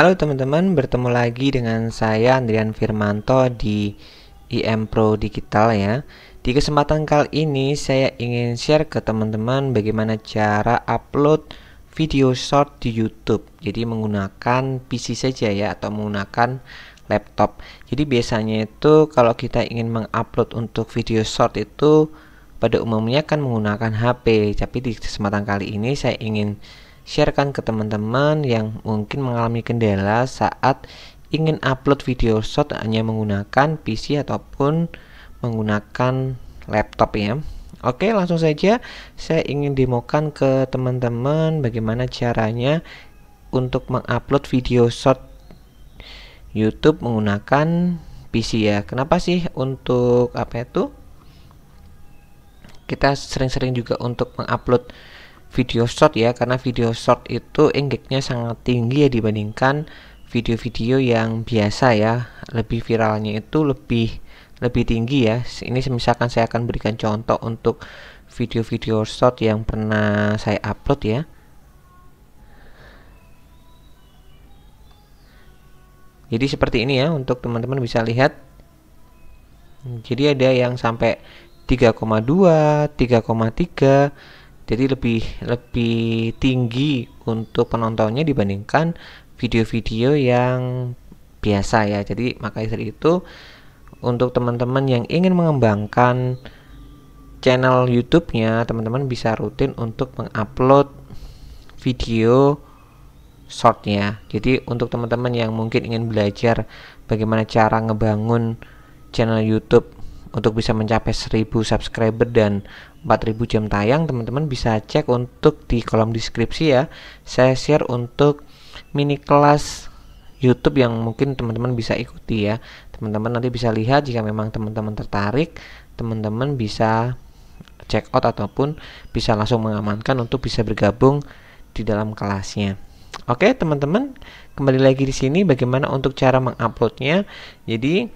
Halo teman-teman, bertemu lagi dengan saya Andrian Firmanto di IM Pro Digital ya. Di kesempatan kali ini saya ingin share ke teman-teman bagaimana cara upload video short di YouTube. Jadi menggunakan PC saja ya atau menggunakan laptop. Jadi biasanya itu kalau kita ingin mengupload untuk video short itu pada umumnya kan menggunakan HP, tapi di kesempatan kali ini saya ingin sharekan ke teman-teman yang mungkin mengalami kendala saat ingin upload video short hanya menggunakan PC ataupun menggunakan laptop ya. Oke, langsung saja saya ingin demokan ke teman-teman bagaimana caranya untuk mengupload video short YouTube menggunakan PC ya. Kenapa sih untuk apa itu? Kita sering-sering juga untuk mengupload video short ya karena video short itu engagementnya sangat tinggi ya dibandingkan video-video yang biasa ya lebih viralnya itu lebih lebih tinggi ya ini misalkan saya akan berikan contoh untuk video-video short yang pernah saya upload ya jadi seperti ini ya untuk teman-teman bisa lihat jadi ada yang sampai 3,2 3,3 jadi lebih lebih tinggi untuk penontonnya dibandingkan video-video yang biasa ya jadi maka dari itu untuk teman-teman yang ingin mengembangkan channel YouTube-nya teman-teman bisa rutin untuk mengupload video shortnya jadi untuk teman-teman yang mungkin ingin belajar bagaimana cara ngebangun channel YouTube untuk bisa mencapai 1000 subscriber dan 4000 jam tayang teman-teman bisa cek untuk di kolom deskripsi ya saya share untuk mini kelas YouTube yang mungkin teman-teman bisa ikuti ya teman-teman nanti bisa lihat jika memang teman-teman tertarik teman-teman bisa check out ataupun bisa langsung mengamankan untuk bisa bergabung di dalam kelasnya Oke teman-teman kembali lagi di sini bagaimana untuk cara menguploadnya jadi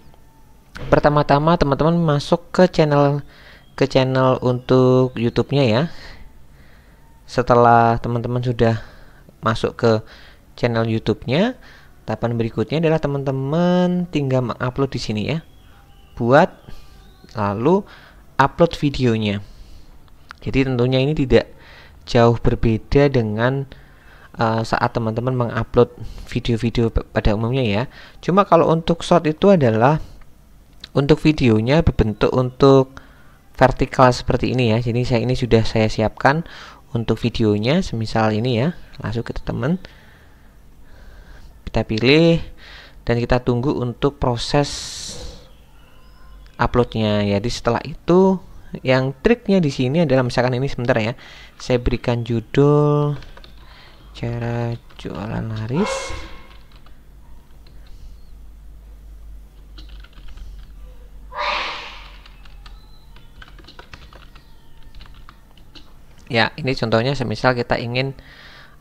pertama-tama teman-teman masuk ke channel ke channel untuk YouTube-nya ya. Setelah teman-teman sudah masuk ke channel YouTube-nya, tahapan berikutnya adalah teman-teman tinggal mengupload di sini ya. Buat lalu upload videonya. Jadi tentunya ini tidak jauh berbeda dengan uh, saat teman-teman mengupload video-video pada umumnya ya. Cuma kalau untuk short itu adalah untuk videonya berbentuk untuk vertikal seperti ini ya jadi saya ini sudah saya siapkan untuk videonya semisal ini ya langsung ke teman kita pilih dan kita tunggu untuk proses uploadnya ya. jadi setelah itu yang triknya di sini adalah misalkan ini sebentar ya saya berikan judul cara jualan laris ya ini contohnya semisal kita ingin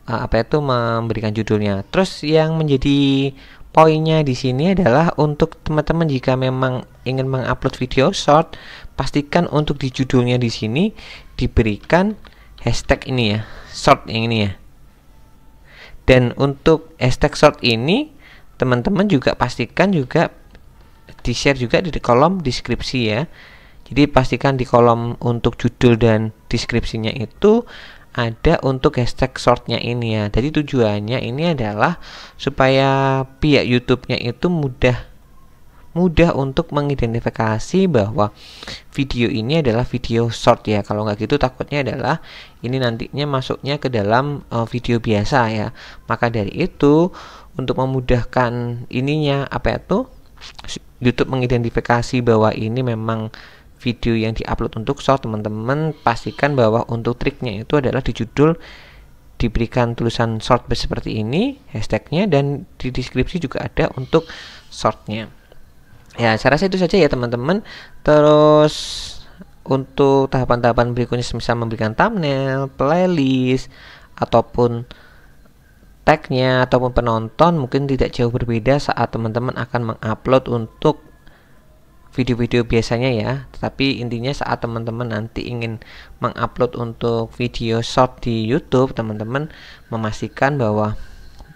uh, apa itu memberikan judulnya terus yang menjadi poinnya di sini adalah untuk teman-teman jika memang ingin mengupload video short pastikan untuk di judulnya di sini diberikan hashtag ini ya short yang ini ya dan untuk hashtag short ini teman-teman juga pastikan juga di share juga di kolom deskripsi ya jadi pastikan di kolom untuk judul dan deskripsinya itu ada untuk hashtag shortnya ini ya. Jadi tujuannya ini adalah supaya pihak YouTube-nya itu mudah mudah untuk mengidentifikasi bahwa video ini adalah video short ya. Kalau nggak gitu takutnya adalah ini nantinya masuknya ke dalam uh, video biasa ya. Maka dari itu untuk memudahkan ininya apa itu YouTube mengidentifikasi bahwa ini memang video yang diupload untuk short teman-teman pastikan bahwa untuk triknya itu adalah di judul diberikan tulisan short seperti ini hashtagnya dan di deskripsi juga ada untuk shortnya ya saya rasa itu saja ya teman-teman terus untuk tahapan-tahapan berikutnya semisal memberikan thumbnail, playlist, ataupun tagnya ataupun penonton mungkin tidak jauh berbeda saat teman-teman akan mengupload untuk video-video biasanya ya tapi intinya saat teman-teman nanti ingin mengupload untuk video short di YouTube teman-teman memastikan bahwa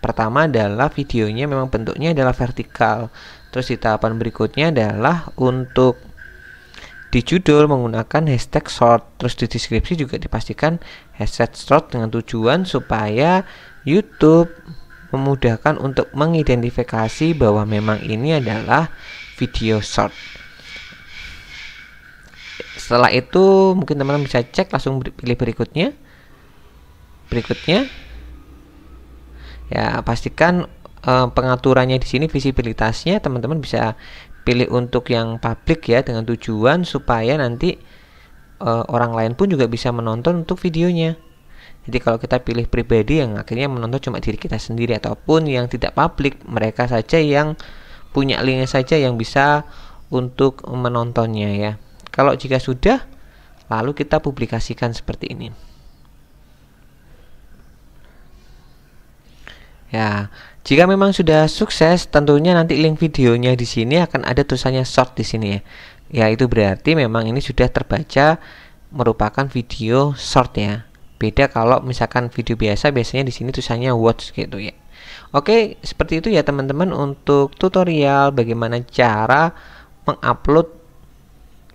pertama adalah videonya memang bentuknya adalah vertikal terus di tahapan berikutnya adalah untuk di judul menggunakan hashtag short terus di deskripsi juga dipastikan hashtag short dengan tujuan supaya YouTube memudahkan untuk mengidentifikasi bahwa memang ini adalah video short setelah itu mungkin teman-teman bisa cek langsung pilih berikutnya berikutnya ya pastikan eh, pengaturannya di sini visibilitasnya teman-teman bisa pilih untuk yang publik ya dengan tujuan supaya nanti eh, orang lain pun juga bisa menonton untuk videonya jadi kalau kita pilih pribadi yang akhirnya menonton cuma diri kita sendiri ataupun yang tidak publik mereka saja yang punya linknya saja yang bisa untuk menontonnya ya kalau jika sudah, lalu kita publikasikan seperti ini. Ya, jika memang sudah sukses, tentunya nanti link videonya di sini akan ada tulisannya short di sini ya. Ya, itu berarti memang ini sudah terbaca merupakan video short ya. Beda kalau misalkan video biasa biasanya di sini tulisannya watch gitu ya. Oke, seperti itu ya teman-teman untuk tutorial bagaimana cara mengupload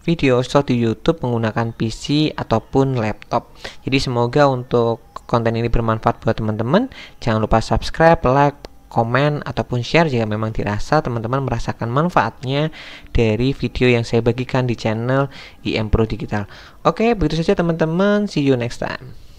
video shot di YouTube menggunakan PC ataupun laptop. Jadi semoga untuk konten ini bermanfaat buat teman-teman. Jangan lupa subscribe, like, komen ataupun share jika memang dirasa teman-teman merasakan manfaatnya dari video yang saya bagikan di channel IM Pro Digital. Oke, begitu saja teman-teman. See you next time.